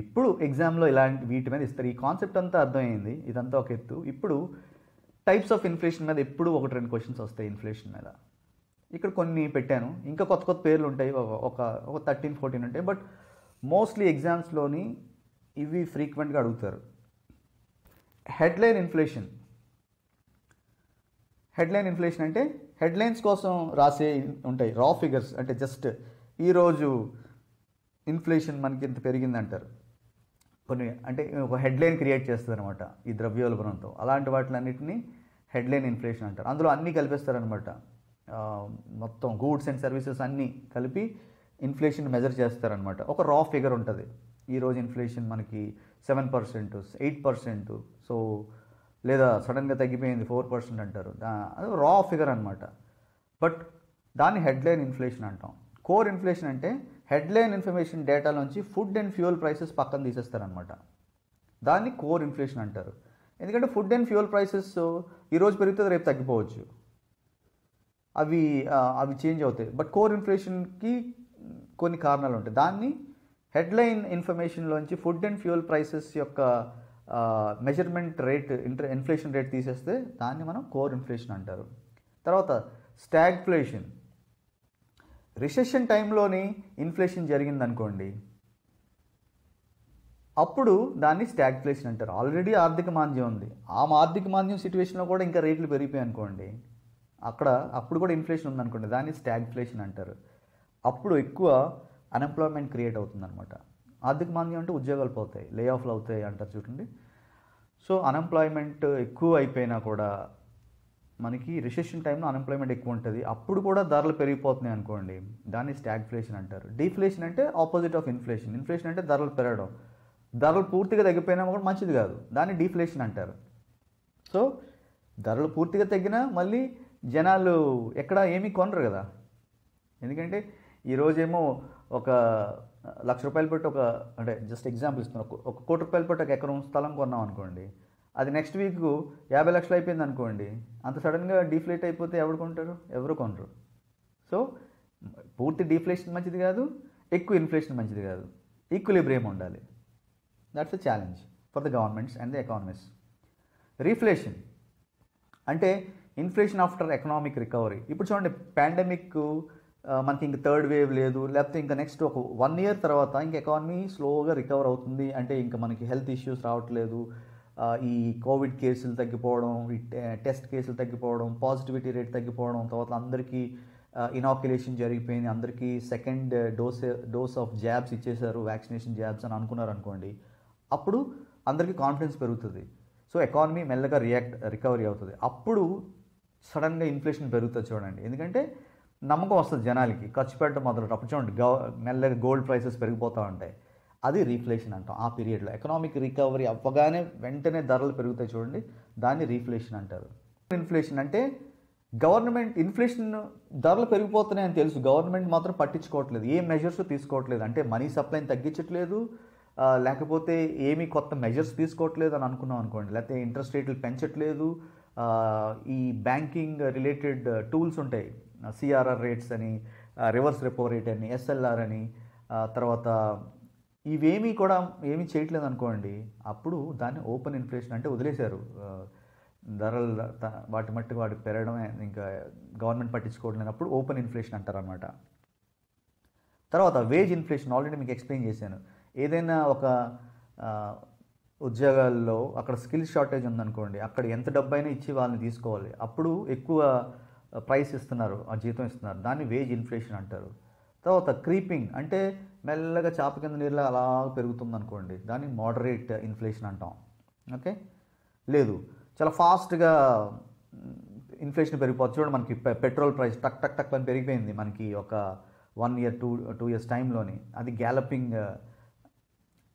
ఇప్పుడు ఎగ్జామ్లో ఇలాంటి వీటి మీద ఇస్తారు ఈ కాన్సెప్ట్ అంతా అర్థమైంది ఇదంతా ఒక ఎత్తు ఇప్పుడు టైప్స్ ఆఫ్ ఇన్ఫ్లేషన్ మీద ఎప్పుడు ఒకటి రెండు క్వశ్చన్స్ వస్తాయి ఇన్ఫ్లేషన్ మీద ఇక్కడ కొన్ని పెట్టాను ఇంకా కొత్త కొత్త పేర్లు ఉంటాయి ఒక ఒక థర్టీన్ ఫోర్టీన్ ఉంటాయి బట్ మోస్ట్లీ ఎగ్జామ్స్లోని ఇవి ఫ్రీక్వెంట్గా అడుగుతారు హెడ్లైన్ ఇన్ఫ్లేషన్ హెడ్లైన్ ఇన్ఫ్లేషన్ అంటే హెడ్లైన్స్ కోసం రాసే ఉంటాయి రా ఫిగర్స్ అంటే జస్ట్ ఈరోజు ఇన్ఫ్లేషన్ మనకి ఇంత పెరిగిందంటారు కొన్ని అంటే ఒక హెడ్లైన్ క్రియేట్ చేస్తుంది అనమాట ఈ ద్రవ్యోల్బణంతో అలాంటి వాటిలన్నింటినీ హెడ్లైన్ ఇన్ఫ్లేషన్ అంటారు అందులో అన్నీ కలిపేస్తారనమాట మొత్తం గూడ్స్ అండ్ సర్వీసెస్ అన్నీ కలిపి ఇన్ఫ్లేషన్ మెజర్ చేస్తారనమాట ఒక రా ఫిగర్ ఉంటుంది ఈరోజు ఇన్ఫ్లేషన్ మనకి seven percent eight percent so లేదా సడన్గా తగ్గిపోయింది ఫోర్ పర్సెంట్ అంటారు అది రా ఫిగర్ అనమాట బట్ దాన్ని హెడ్లైన్ ఇన్ఫ్లేషన్ అంటాం కోర్ ఇన్ఫ్లేషన్ అంటే హెడ్లైన్ ఇన్ఫర్మేషన్ డేటా నుంచి ఫుడ్ అండ్ ఫ్యూయల్ ప్రైసెస్ పక్కన తీసేస్తారనమాట దాన్ని కోర్ ఇన్ఫ్లేషన్ అంటారు ఎందుకంటే ఫుడ్ అండ్ ఫ్యూయల్ ప్రైసెస్ ఈరోజు పెరిగితే రేపు తగ్గిపోవచ్చు అవి అవి చేంజ్ అవుతాయి బట్ కోర్ ఇన్ఫ్లేషన్కి కొన్ని కారణాలు ఉంటాయి దాన్ని హెడ్లైన్ ఇన్ఫర్మేషన్లోంచి ఫుడ్ అండ్ ఫ్యూయల్ ప్రైసెస్ యొక్క measurement rate inter inflation rate తీసేస్తే దాన్ని మనం కోర్ ఇన్ఫ్లేషన్ అంటారు తర్వాత స్టాగ్ఫ్లేషన్ రిసెషన్ టైంలోని ఇన్ఫ్లేషన్ జరిగింది అనుకోండి అప్పుడు దాన్ని స్టాగ్ఫ్లేషన్ అంటారు ఆల్రెడీ ఆర్థిక మాంద్యం ఉంది ఆ ఆర్థిక మాంద్యం సిచ్యువేషన్లో కూడా ఇంకా రేట్లు పెరిగిపోయాయి అనుకోండి అక్కడ అప్పుడు కూడా ఇన్ఫ్లేషన్ ఉందనుకోండి దాన్ని స్టాగ్ఫ్లేషన్ అంటారు అప్పుడు ఎక్కువ అన్ఎంప్లాయ్మెంట్ క్రియేట్ అవుతుందన్నమాట ఆర్థిక మాంద్యం అంటే ఉద్యోగాలు పోతాయి లే ఆఫ్లు అవుతాయి అంటారు చూడండి సో అన్ఎంప్లాయ్మెంట్ ఎక్కువ అయిపోయినా కూడా మనకి రిసెషన్ టైంలో అన్ఎంప్లాయ్మెంట్ ఎక్కువ ఉంటుంది అప్పుడు కూడా ధరలు పెరిగిపోతున్నాయి అనుకోండి దాన్ని స్టాగ్ఫ్లేషన్ అంటారు డిఫ్లేషన్ అంటే ఆపోజిట్ ఆఫ్ ఇన్ఫ్లేషన్ ఇన్ఫ్లేషన్ అంటే ధరలు పెరగడం ధరలు పూర్తిగా తగ్గిపోయినా కూడా మంచిది కాదు దాన్ని డిఫ్లేషన్ అంటారు సో ధరలు పూర్తిగా తగ్గినా మళ్ళీ జనాలు ఎక్కడ ఏమీ కొనరు కదా ఎందుకంటే ఈరోజేమో ఒక లక్ష రూపాయలు పెట్టి ఒక అంటే జస్ట్ ఎగ్జాంపుల్ ఇస్తున్నాను ఒక కోటి రూపాయలు పెట్టి ఒక ఎకరం స్థలం కొన్నాం అనుకోండి అది నెక్స్ట్ వీక్ యాభై లక్షలు అయిపోయింది అనుకోండి అంత సడన్గా డిఫ్లేట్ అయిపోతే ఎవరు కొంటారు ఎవరు కొనరు సో పూర్తి డిఫ్లేషన్ మంచిది కాదు ఎక్కువ ఇన్ఫ్లేషన్ మంచిది కాదు ఈక్విలిబ్రియం ఉండాలి that's a challenge for the governments and the economies reflation అంటే ఇన్ఫ్లేషన్ ఆఫ్టర్ ఎకనామిక్ రికవరీ ఇప్పుడు చూడండి పాండమిక్ మనకి ఇంక థర్డ్ వేవ్ లేదు లేకపోతే ఇంకా నెక్స్ట్ ఒక వన్ ఇయర్ తర్వాత ఇంక ఎకానమీ స్లోగా రికవర్ అవుతుంది అంటే ఇంకా మనకి హెల్త్ ఇష్యూస్ రావట్లేదు ఈ కోవిడ్ కేసులు తగ్గిపోవడం ఈ టెస్ట్ కేసులు తగ్గిపోవడం పాజిటివిటీ రేట్ తగ్గిపోవడం తర్వాత అందరికీ ఇనాక్యులేషన్ జరిగిపోయింది అందరికీ second dose dose of jabs ఇచ్చేశారు వ్యాక్సినేషన్ జాబ్స్ అని అనుకున్నారు అనుకోండి అప్పుడు అందరికీ కాన్ఫిడెన్స్ పెరుగుతుంది సో ఎకానమీ మెల్లగా రియాక్ట్ రికవరీ అవుతుంది అప్పుడు సడన్గా ఇన్ఫ్లేషన్ పెరుగుతుంది చూడండి ఎందుకంటే నమ్మకం వస్తుంది జనాలకి ఖర్చు పెట్టడం మొదలు అప్పుడు చూడండి మెల్లగా గోల్డ్ ప్రైసెస్ పెరిగిపోతూ ఉంటాయి అది రీఫ్లేషన్ అంటాం ఆ పీరియడ్లో ఎకనామిక్ రికవరీ అవ్వగానే వెంటనే ధరలు పెరుగుతాయి చూడండి దాన్ని రీఫ్లేషన్ అంటారు ఇన్ఫ్లేషన్ అంటే గవర్నమెంట్ ఇన్ఫ్లేషన్ ధరలు పెరిగిపోతున్నాయని తెలుసు గవర్నమెంట్ మాత్రం పట్టించుకోవట్లేదు ఏ మెజర్స్ తీసుకోవట్లేదు అంటే మనీ సప్లైని తగ్గించట్లేదు లేకపోతే ఏమీ కొత్త మెజర్స్ తీసుకోవట్లేదు అని అనుకున్నాం అనుకోండి లేకపోతే ఇంట్రెస్ట్ రేట్లు పెంచట్లేదు ఈ బ్యాంకింగ్ రిలేటెడ్ టూల్స్ ఉంటాయి సిఆర్ఆర్ రేట్స్ అని రివర్స్ రెపో రేట్ అని ఎస్ఎల్ఆర్ అని తర్వాత ఇవేమీ కూడా ఏమీ చేయట్లేదు అనుకోండి అప్పుడు దాన్ని ఓపెన్ ఇన్ఫ్లేషన్ అంటే వదిలేశారు ధరలు వాటి మట్టి వాటికి పెరగడమే ఇంకా గవర్నమెంట్ పట్టించుకోవడం లేనప్పుడు ఓపెన్ ఇన్ఫ్లేషన్ అంటారనమాట తర్వాత వేజ్ ఇన్ఫ్లేషన్ ఆల్రెడీ మీకు ఎక్స్ప్లెయిన్ చేశాను ఏదైనా ఒక ఉద్యోగాల్లో అక్కడ స్కిల్ షార్టేజ్ ఉందనుకోండి అక్కడ ఎంత డబ్బైనా ఇచ్చి వాళ్ళని తీసుకోవాలి అప్పుడు ఎక్కువ ప్రైస్ ఇస్తున్నారు ఆ జీతం ఇస్తున్నారు దాన్ని వేజ్ ఇన్ఫ్లేషన్ అంటారు తర్వాత క్రీపింగ్ అంటే మెల్లగా చేప కింద నీరులా అలా పెరుగుతుంది అనుకోండి దాన్ని మోడరేట్ ఇన్ఫ్లేషన్ అంటాం ఓకే లేదు చాలా ఫాస్ట్గా ఇన్ఫ్లేషన్ పెరిగిపోవచ్చు చూడండి మనకి పెట్రోల్ ప్రైస్ టక్ టక్ టక్ అని పెరిగిపోయింది మనకి ఒక one year two two years టైంలోని అది గ్యాలపింగ్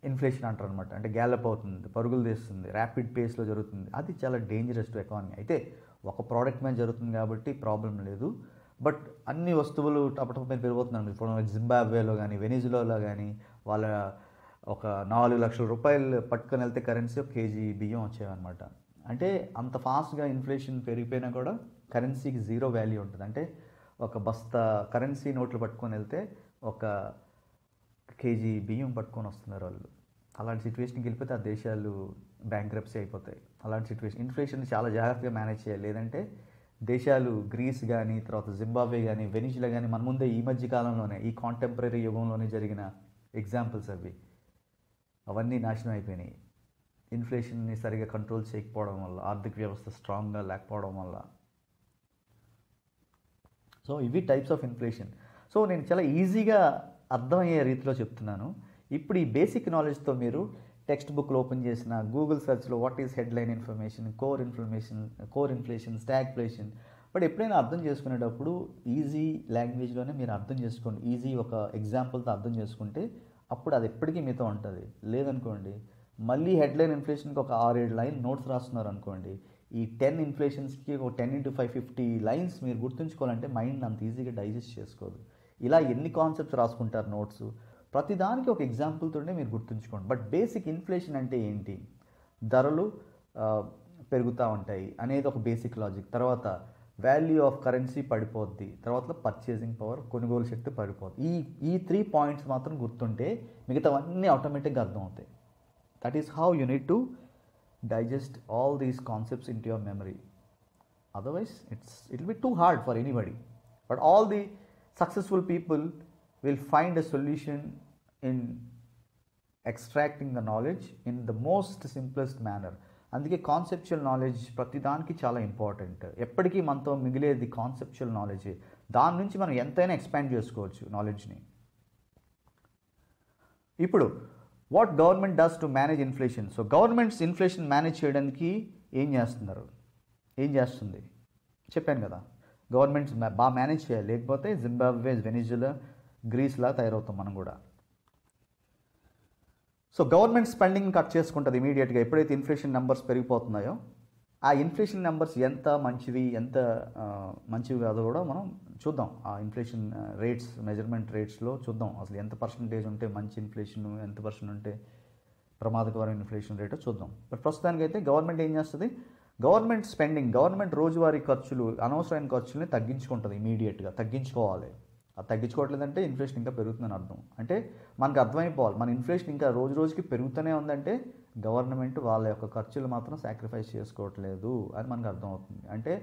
ఇన్ఫ్లేషన్ అంటారు అనమాట అంటే గ్యాలప్ అవుతుంది పరుగులు తీస్తుంది ర్యాపిడ్ పేస్లో జరుగుతుంది అది చాలా డేంజరస్ టు ఎకానమీ అయితే ఒక ప్రోడక్ట్ మీద జరుగుతుంది కాబట్టి ప్రాబ్లం లేదు బట్ అన్ని వస్తువులు టపటప మీద పెరిగిపోతున్నాను ఇప్పుడు జింబాబ్వేలో కానీ వెనిజులాలో కానీ వాళ్ళ ఒక నాలుగు లక్షల రూపాయలు పట్టుకొని వెళ్తే కరెన్సీ ఒక కేజీ బియ్యం వచ్చేవన్నమాట అంటే అంత ఫాస్ట్గా ఇన్ఫ్లేషన్ పెరిగిపోయినా కూడా కరెన్సీకి జీరో వాల్యూ ఉంటుంది అంటే ఒక బస్తా కరెన్సీ నోట్లు పట్టుకొని వెళ్తే ఒక కేజీ బియ్యం పట్టుకొని వస్తున్నారు వాళ్ళు అలాంటి సిచ్యువేషన్కి వెళ్ళిపోతే ఆ దేశాలు బ్యాంక్రప్సీ అయిపోతాయి అలాంటి సిచ్యువేషన్ ఇన్ఫ్లేషన్ చాలా జాగ్రత్తగా మేనేజ్ చేయాలి లేదంటే దేశాలు గ్రీస్ కానీ తర్వాత జింబాబ్వే కానీ వెనిజులా కానీ మన ముందే ఈ మధ్య కాలంలోనే ఈ కాంటెంపరీ యుగంలోనే జరిగిన ఎగ్జాంపుల్స్ అవి అవన్నీ నాశనం అయిపోయినాయి ఇన్ఫ్లేషన్ని సరిగా కంట్రోల్ చేయకపోవడం వల్ల ఆర్థిక వ్యవస్థ స్ట్రాంగ్గా లేకపోవడం వల్ల సో ఇవి టైప్స్ ఆఫ్ ఇన్ఫ్లేషన్ సో నేను చాలా ఈజీగా అర్థమయ్యే రీతిలో చెప్తున్నాను ఇప్పుడు ఈ బేసిక్ నాలెడ్జ్తో మీరు టెక్స్ట్ బుక్లు ఓపెన్ చేసిన గూగుల్ సెర్చ్లో what is headline information core information core inflation stagflation but ఎప్పుడైనా అర్థం చేసుకునేటప్పుడు ఈజీ లాంగ్వేజ్లోనే మీరు అర్థం చేసుకోండి ఈజీ ఒక ఎగ్జాంపుల్తో అర్థం చేసుకుంటే అప్పుడు అది ఎప్పటికీ మీతో ఉంటుంది లేదనుకోండి మళ్ళీ హెడ్లైన్ ఇన్ఫ్లేషన్కి ఒక ఆరేడు లైన్ నోట్స్ రాస్తున్నారు అనుకోండి ఈ టెన్ ఇన్ఫ్లేషన్స్కి ఒక ten into five fifty lines మీరు గుర్తుంచుకోవాలంటే మైండ్ అంత ఈజీగా డైజెస్ట్ చేసుకోదు ఇలా ఎన్ని కాన్సెప్ట్స్ రాసుకుంటారు నోట్స్ ప్రతిదానికి ఒక ఎగ్జాంపుల్తోనే మీరు గుర్తుంచుకోండి బట్ బేసిక్ ఇన్ఫ్లేషన్ అంటే ఏంటి ధరలు పెరుగుతూ ఉంటాయి అనేది ఒక బేసిక్ లాజిక్ తర్వాత వాల్యూ ఆఫ్ కరెన్సీ పడిపోద్ది తర్వాత పర్చేసింగ్ పవర్ కొనుగోలు శక్తి పడిపోద్ది ఈ ఈ త్రీ పాయింట్స్ మాత్రం గుర్తుంటే మిగతావన్నీ ఆటోమేటిక్గా అర్థమవుతాయి that is how you need to digest all these concepts in your memory otherwise it's it be too hard for anybody but all the successful people will find a solution in extracting the knowledge in the most simplest manner అందుకే conceptual knowledge ప్రతిదానికి చాలా important ఎప్పటికీ మనతో మిగిలేది conceptual knowledge దాని నుంచి మనం ఎంతైనా ఎక్స్పాండ్ చేసుకోవచ్చు నాలెడ్జ్ని ఇప్పుడు what government does to manage inflation so governments inflation manage చేయడానికి ఏం చేస్తున్నారు ఏం చేస్తుంది చెప్పాను కదా గవర్నమెంట్స్ బాగా మేనేజ్ చేయాలి లేకపోతే జింబాబ్వే వెనిజులా గ్రీస్లా తయారవుతాం మనం కూడా సో గవర్నమెంట్ స్పెండింగ్ కట్ చేసుకుంటుంది ఇమీడియట్గా ఎప్పుడైతే ఇన్ఫ్లేషన్ నెంబర్స్ పెరిగిపోతున్నాయో ఆ ఇన్ఫ్లేషన్ నెంబర్స్ ఎంత మంచివి ఎంత మంచివి కాదో కూడా మనం చూద్దాం ఆ ఇన్ఫ్లేషన్ రేట్స్ మెజర్మెంట్ రేట్స్లో చూద్దాం అసలు ఎంత పర్సంటేజ్ ఉంటే మంచి ఇన్ఫ్లేషన్ ఎంత పర్సెంట్ ఉంటే ప్రమాదకరమైన ఇన్ఫ్లేషన్ రేటో చూద్దాం బట్ ప్రస్తుతానికి అయితే గవర్నమెంట్ ఏం చేస్తుంది గవర్నమెంట్ స్పెండింగ్ గవర్నమెంట్ రోజువారీ ఖర్చులు అనవసరమైన ఖర్చుల్ని తగ్గించుకుంటుంది ఇమీడియట్గా తగ్గించుకోవాలి అది తగ్గించుకోవట్లేదంటే ఇన్ఫ్లేషన్ ఇంకా పెరుగుతుందని అర్థం అంటే మనకు అర్థమైపోవాలి మన ఇన్ఫ్లేషన్ ఇంకా రోజు రోజుకి పెరుగుతూనే ఉందంటే గవర్నమెంట్ వాళ్ళ యొక్క ఖర్చులు మాత్రం సాక్రిఫైస్ చేసుకోవట్లేదు అని మనకు అర్థమవుతుంది అంటే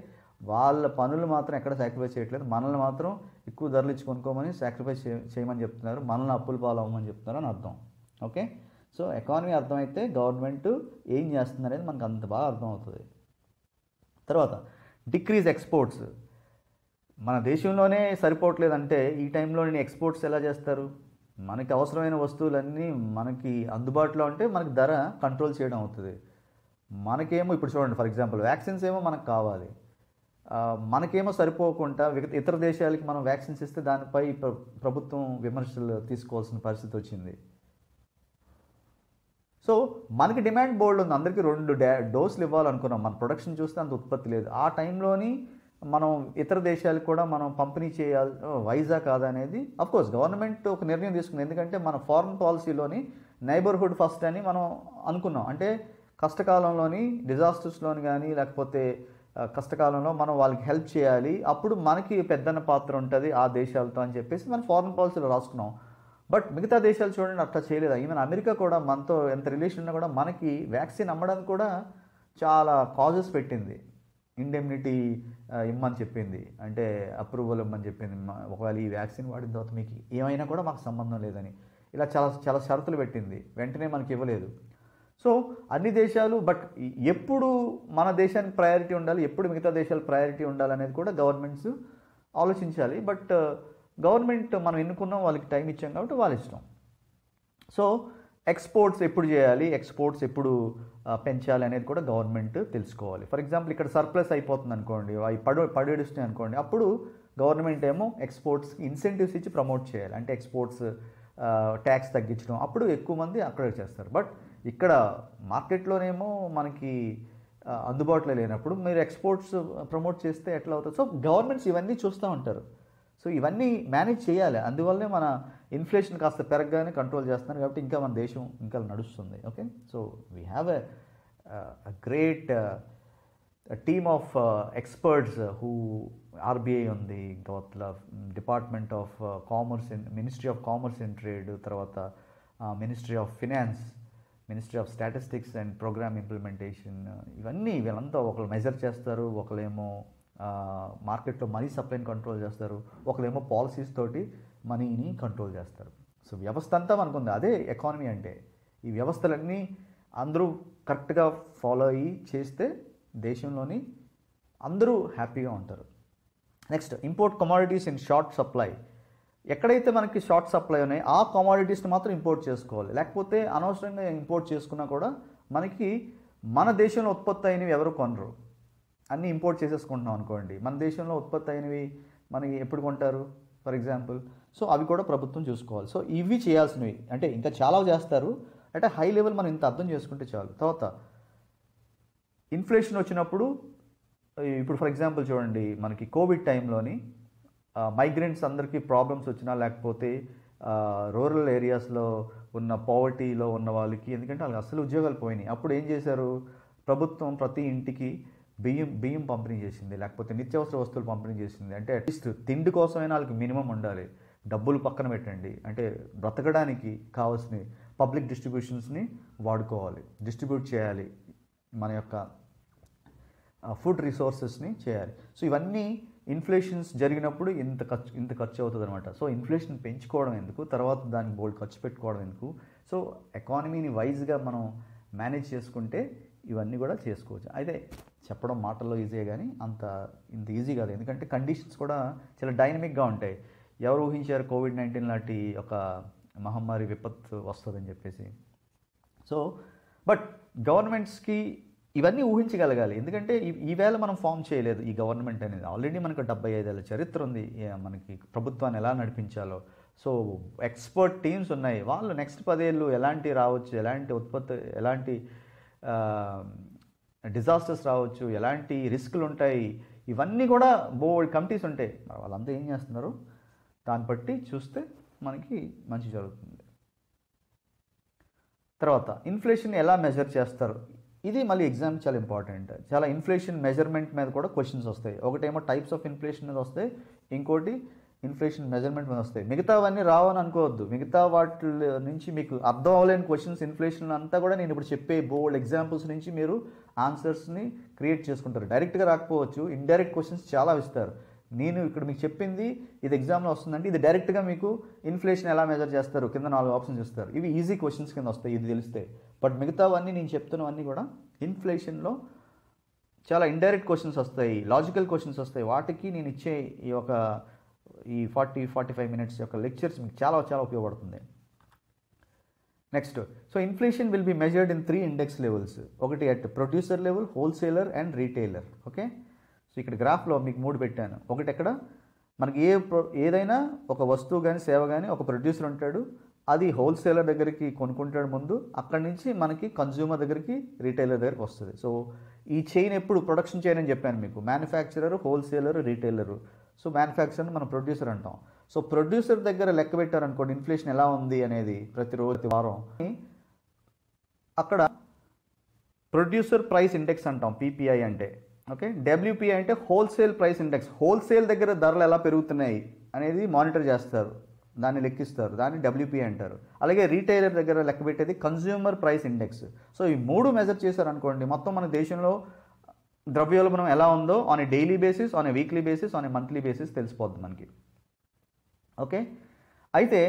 వాళ్ళ పనులు మాత్రం ఎక్కడ సాక్రిఫైస్ చేయట్లేదు మనల్ని మాత్రం ఎక్కువ ధరలు ఇచ్చి కొనుక్కోమని సాక్రిఫైస్ చేయమని చెప్తున్నారు మనల్ని అప్పులు అవ్వమని చెప్తున్నారు అని అర్థం ఓకే సో ఎకానమీ అర్థమైతే గవర్నమెంట్ ఏం చేస్తుంది అనేది మనకు అంత బాగా అర్థమవుతుంది తర్వాత డిక్రీజ్ ఎక్స్పోర్ట్స్ మన దేశంలోనే సరిపోవట్లేదంటే ఈ టైంలో నేను ఎక్స్పోర్ట్స్ ఎలా చేస్తారు మనకి అవసరమైన వస్తువులన్నీ మనకి అందుబాటులో ఉంటే మనకి ధర కంట్రోల్ చేయడం అవుతుంది మనకేమో ఇప్పుడు చూడండి ఫర్ ఎగ్జాంపుల్ వ్యాక్సిన్స్ ఏమో మనకు కావాలి మనకేమో సరిపోకుండా ఇతర దేశాలకి మనం వ్యాక్సిన్స్ ఇస్తే దానిపై ప్రభుత్వం విమర్శలు తీసుకోవాల్సిన పరిస్థితి వచ్చింది సో మనకి డిమాండ్ బోల్డ్ ఉంది అందరికీ రెండు డోసులు ఇవ్వాలనుకున్నాం మన ప్రొడక్షన్ చూస్తే అంత ఉత్పత్తి లేదు ఆ టైంలోని మనం ఇతర దేశాలకు కూడా మనం పంపిణీ చేయాలి వైజా కాదనేది అనేది అఫ్కోర్స్ గవర్నమెంట్ ఒక నిర్ణయం తీసుకుంది ఎందుకంటే మన ఫారెన్ పాలసీలోని నైబర్హుడ్ ఫస్ట్ అని మనం అనుకున్నాం అంటే కష్టకాలంలోని డిజాస్టర్స్లోని కానీ లేకపోతే కష్టకాలంలో మనం వాళ్ళకి హెల్ప్ చేయాలి అప్పుడు మనకి పెద్దన్న పాత్ర ఉంటుంది ఆ దేశాలతో అని చెప్పేసి మనం ఫారెన్ పాలసీలో రాసుకున్నాం బట్ మిగతా దేశాలు చూడండి అట్లా చేయలేదు ఈవెన్ అమెరికా కూడా మనతో ఎంత రిలేషన్ ఉన్నా కూడా మనకి వ్యాక్సిన్ అమ్మడానికి కూడా చాలా కాజెస్ పెట్టింది ఇండెమ్నిటీ ఇమ్మని చెప్పింది అంటే అప్రూవల్ ఇమ్మని చెప్పింది ఒకవేళ ఈ వ్యాక్సిన్ వాడిన తర్వాత మీకు ఏమైనా కూడా మాకు సంబంధం లేదని ఇలా చాలా చాలా షరతులు పెట్టింది వెంటనే మనకి ఇవ్వలేదు సో అన్ని దేశాలు బట్ ఎప్పుడు మన దేశానికి ప్రయారిటీ ఉండాలి ఎప్పుడు మిగతా దేశాలు ప్రయారిటీ ఉండాలి అనేది కూడా గవర్నమెంట్స్ ఆలోచించాలి బట్ గవర్నమెంట్ మనం ఎన్నుకున్నాం వాళ్ళకి టైం ఇచ్చాం కాబట్టి వాళ్ళ ఇష్టం సో ఎక్స్పోర్ట్స్ ఎప్పుడు చేయాలి ఎక్స్పోర్ట్స్ ఎప్పుడు పెంచాలి అనేది కూడా గవర్నమెంట్ తెలుసుకోవాలి ఫర్ ఎగ్జాంపుల్ ఇక్కడ సర్ప్లస్ అయిపోతుంది అనుకోండి అవి పడు పడేడుస్తున్నాయి అనుకోండి అప్పుడు గవర్నమెంట్ ఏమో ఎక్స్పోర్ట్స్ ఇన్సెంటివ్స్ ఇచ్చి ప్రమోట్ చేయాలి అంటే ఎక్స్పోర్ట్స్ ట్యాక్స్ తగ్గించడం అప్పుడు ఎక్కువ మంది అక్కడ చేస్తారు బట్ ఇక్కడ మార్కెట్లోనేమో మనకి అందుబాటులో లేనప్పుడు మీరు ఎక్స్పోర్ట్స్ ప్రమోట్ చేస్తే ఎట్లా అవుతుంది సో గవర్నమెంట్స్ ఇవన్నీ చూస్తూ ఉంటారు సో ఇవన్నీ మేనేజ్ చేయాలి అందువల్లే మన ఇన్ఫ్లేషన్ కాస్త పెరగగానే కంట్రోల్ చేస్తున్నారు కాబట్టి ఇంకా మన దేశం ఇంకా నడుస్తుంది okay so we have a great team of experts who RBI ఉంది ఇంకా department of commerce in ministry of commerce in trade తర్వాత ministry of finance ministry of statistics and programme implementation ఇవన్నీ వీళ్ళంతా ఒకళ్ళు మెజర్ చేస్తారు ఒకళ్ళేమో మార్కెట్లో మనీ సప్లైని కంట్రోల్ చేస్తారు ఒకరేమో పాలసీస్ తోటి మనీని కంట్రోల్ చేస్తారు సో వ్యవస్థ అంతా మనకుంది అదే ఎకానమీ అంటే ఈ వ్యవస్థలన్నీ అందరూ కరెక్ట్గా ఫాలో అయ్యి చేస్తే దేశంలోని అందరూ హ్యాపీగా ఉంటారు next import commodities in short supply ఎక్కడైతే మనకి షార్ట్ సప్లై ఉన్నాయో ఆ కమాడిటీస్ని మాత్రం ఇంపోర్ట్ చేసుకోవాలి లేకపోతే అనవసరంగా ఇంపోర్ట్ చేసుకున్నా కూడా మనకి మన దేశంలో ఉత్పత్తి అయినవి ఎవరు కొనరు అన్నీ ఇంపోర్ట్ చేసేసుకుంటున్నాం అనుకోండి మన దేశంలో ఉత్పత్తి అయినవి మనకి ఎప్పుడు కొంటారు ఫర్ ఎగ్జాంపుల్ సో అవి కూడా ప్రభుత్వం చూసుకోవాలి సో ఇవి చేయాల్సినవి అంటే ఇంకా చాలా చేస్తారు అంటే హై లెవెల్ మనం ఇంత అర్థం చేసుకుంటే చాలు తర్వాత ఇన్ఫ్లేషన్ వచ్చినప్పుడు ఇప్పుడు ఫర్ ఎగ్జాంపుల్ చూడండి మనకి కోవిడ్ టైంలోని మైగ్రెంట్స్ అందరికీ ప్రాబ్లమ్స్ వచ్చినా లేకపోతే రూరల్ ఏరియాస్లో ఉన్న పావర్టీలో ఉన్న వాళ్ళకి ఎందుకంటే వాళ్ళకి అసలు ఉద్యోగాలు పోయినాయి అప్పుడు ఏం చేశారు ప్రభుత్వం ప్రతి ఇంటికి బియ్యం బియ్యం పంపిణీ చేసింది లేకపోతే నిత్యావసర వస్తువులు పంపిణీ చేసింది అంటే అట్లీస్ట్ తిండి కోసమైనా వాళ్ళకి మినిమం ఉండాలి డబ్బులు పక్కన పెట్టండి అంటే బ్రతకడానికి కావాల్సిన పబ్లిక్ డిస్ట్రిబ్యూషన్స్ని వాడుకోవాలి డిస్ట్రిబ్యూట్ చేయాలి మన యొక్క ఫుడ్ రిసోర్సెస్ని చేయాలి సో ఇవన్నీ ఇన్ఫ్లేషన్స్ జరిగినప్పుడు ఇంత ఖర్చు ఇంత ఖర్చు అవుతుంది అనమాట సో ఇన్ఫ్లేషన్ పెంచుకోవడం ఎందుకు తర్వాత దానికి బోల్డ్ ఖర్చు పెట్టుకోవడం ఎందుకు సో ఎకానమీని వైజ్గా మనం మేనేజ్ చేసుకుంటే ఇవన్నీ కూడా చేసుకోవచ్చు అయితే చెప్పడం మాటల్లో ఈజీయే కానీ అంత ఇంత ఈజీ కాదు ఎందుకంటే కండిషన్స్ కూడా చాలా డైనమిక్గా ఉంటాయి ఎవరు ఊహించారు కోవిడ్ నైన్టీన్ లాంటి ఒక మహమ్మారి విపత్తు వస్తుందని చెప్పేసి సో బట్ గవర్నమెంట్స్కి ఇవన్నీ ఊహించగలగాలి ఎందుకంటే ఈవేళ మనం ఫామ్ చేయలేదు ఈ గవర్నమెంట్ అనేది ఆల్రెడీ మనకు డెబ్బై ఐదేళ్ళ చరిత్ర ఉంది మనకి ప్రభుత్వాన్ని ఎలా నడిపించాలో సో ఎక్స్పర్ట్ టీమ్స్ ఉన్నాయి వాళ్ళు నెక్స్ట్ పదేళ్ళు ఎలాంటి రావచ్చు ఎలాంటి ఉత్పత్తి ఎలాంటి డిజాస్టర్స్ రావచ్చు ఎలాంటి రిస్కులు ఉంటాయి ఇవన్నీ కూడా బోల్డ్ కమిటీస్ ఉంటాయి మరి వాళ్ళంతా ఏం చేస్తున్నారు దాన్ని బట్టి చూస్తే మనకి మంచి జరుగుతుంది తర్వాత ఇన్ఫ్లేషన్ ఎలా మెజర్ చేస్తారు ఇది మళ్ళీ ఎగ్జామ్ చాలా ఇంపార్టెంట్ చాలా ఇన్ఫ్లేషన్ మెజర్మెంట్ మీద కూడా క్వశ్చన్స్ వస్తాయి ఒకటేమో టైప్స్ ఆఫ్ ఇన్ఫ్లేషన్ మీద వస్తాయి ఇంకోటి ఇన్ఫ్లేషన్ మెజర్మెంట్ మీద వస్తాయి మిగతావన్నీ రావని అనుకోవద్దు మిగతా వాటి నుంచి మీకు అర్థం అవ్వలేని క్వశ్చన్స్ ఇన్ఫ్లేషన్ అంతా కూడా నేను ఇప్పుడు చెప్పే బోల్డ్ ఎగ్జాంపుల్స్ నుంచి మీరు ఆన్సర్స్ని క్రియేట్ చేసుకుంటారు డైరెక్ట్గా రాకపోవచ్చు ఇండైరెక్ట్ క్వశ్చన్స్ చాలా ఇస్తారు నేను ఇక్కడ మీకు చెప్పింది ఇది ఎగ్జామ్లో వస్తుందంటే ఇది డైరెక్ట్గా మీకు ఇన్ఫ్లేషన్ ఎలా మెజర్ చేస్తారు కింద నాలుగు ఆప్షన్స్ ఇస్తారు ఇవి ఈజీ క్వశ్చన్స్ కింద వస్తాయి ఇది తెలిస్తే బట్ మిగతావన్నీ నేను చెప్తున్నవన్నీ కూడా ఇన్ఫ్లేషన్లో చాలా ఇండైరెక్ట్ క్వశ్చన్స్ వస్తాయి లాజికల్ క్వశ్చన్స్ వస్తాయి వాటికి నేను ఇచ్చే ఈ ఒక ఈ ఫార్టీ ఫార్టీ ఫైవ్ మినిట్స్ యొక్క లెక్చర్స్ మీకు చాలా చాలా ఉపయోగపడుతుంది next so inflation will be measured in three index levels ఒకటి at producer level wholesaler and retailer okay so ఇక్కడ గ్రాఫ్లో మీకు మూడు పెట్టాను ఒకటి ఎక్కడ మనకి ఏ ఏదైనా ఒక వస్తువు కానీ సేవ కానీ ఒక ప్రొడ్యూసర్ ఉంటాడు అది హోల్సేలర్ దగ్గరికి కొనుక్కుంటాడు ముందు అక్కడి నుంచి మనకి కన్జ్యూమర్ దగ్గరికి రీటైలర్ దగ్గరికి వస్తుంది సో ఈ చైన్ ఎప్పుడు ప్రొడక్షన్ చైన్ అని చెప్పాను మీకు మ్యానుఫ్యాక్చరర్ హోల్సేలర్ రీటైలరు సో మ్యానుఫ్యాక్చరర్ని మనం ప్రొడ్యూసర్ అంటాం సో ప్రొడ్యూసర్ దగ్గర లెక్క పెట్టారనుకోండి ఇన్ఫ్లేషన్ ఎలా ఉంది అనేది ప్రతిరోజు వారం అక్కడ ప్రొడ్యూసర్ ప్రైస్ ఇండెక్స్ అంటాం పీపీఐ అంటే ఓకే డబ్ల్యూపీఐ అంటే హోల్సేల్ ప్రైస్ ఇండెక్స్ హోల్సేల్ దగ్గర ధరలు ఎలా పెరుగుతున్నాయి అనేది మానిటర్ చేస్తారు దాన్ని లెక్కిస్తారు దాన్ని డబ్ల్యూపీఐ అంటారు అలాగే రీటైలర్ దగ్గర లెక్క పెట్టేది కన్జ్యూమర్ ప్రైస్ ఇండెక్స్ సో ఈ మూడు మెజర్ చేశారనుకోండి మొత్తం మన దేశంలో ద్రవ్యోల్బణం ఎలా ఉందో on a daily basis on a weekly basis on a monthly basis తెలిసిపోద్ది మనకి ఓకే అయితే